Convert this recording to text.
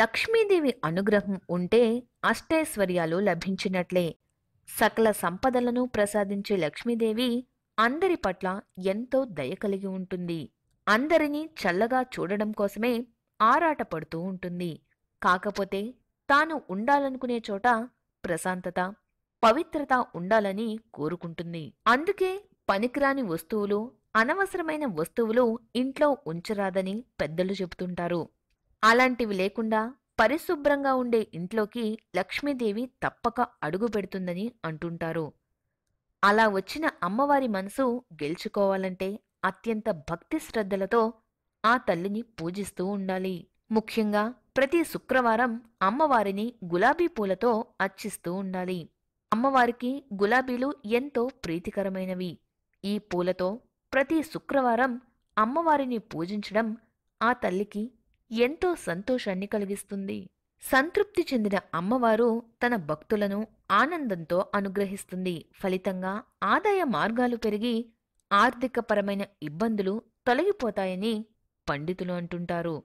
లక్ష్మీదేవి అనుగ్రహం ఉంటే అష్టైశ్వర్యాలు లభించినట్లే సకల సంపదలను ప్రసాదించే లక్ష్మీదేవి అందరి పట్ల ఎంతో దయ కలిగి ఉంటుంది అందరినీ చల్లగా చూడడం కోసమే ఆరాటపడుతూ ఉంటుంది కాకపోతే తాను ఉండాలనుకునే చోట ప్రశాంతత పవిత్రత ఉండాలని కోరుకుంటుంది అందుకే పనికిరాని వస్తువులు అనవసరమైన వస్తువులు ఇంట్లో ఉంచరాదని పెద్దలు చెబుతుంటారు అలాంటివి లేకుండా పరిశుభ్రంగా ఉండే ఇంట్లోకి లక్ష్మీదేవి తప్పక అడుగు పెడుతుందని అంటుంటారు అలా వచ్చిన అమ్మవారి మనసు గెలుచుకోవాలంటే అత్యంత భక్తి శ్రద్ధలతో ఆ తల్లిని పూజిస్తూ ఉండాలి ముఖ్యంగా ప్రతి శుక్రవారం అమ్మవారిని గులాబీ పూలతో అర్చిస్తూ ఉండాలి అమ్మవారికి గులాబీలు ఎంతో ప్రీతికరమైనవి ఈ పూలతో ప్రతి శుక్రవారం అమ్మవారిని పూజించడం ఆ తల్లికి ఎంతో సంతోషాన్ని కలిగిస్తుంది సంతృప్తి చెందిన అమ్మవారు తన భక్తులను ఆనందంతో అనుగ్రహిస్తుంది ఫలితంగా ఆదాయ మార్గాలు పెరిగి ఆర్థికపరమైన ఇబ్బందులు తొలగిపోతాయని పండితులు అంటుంటారు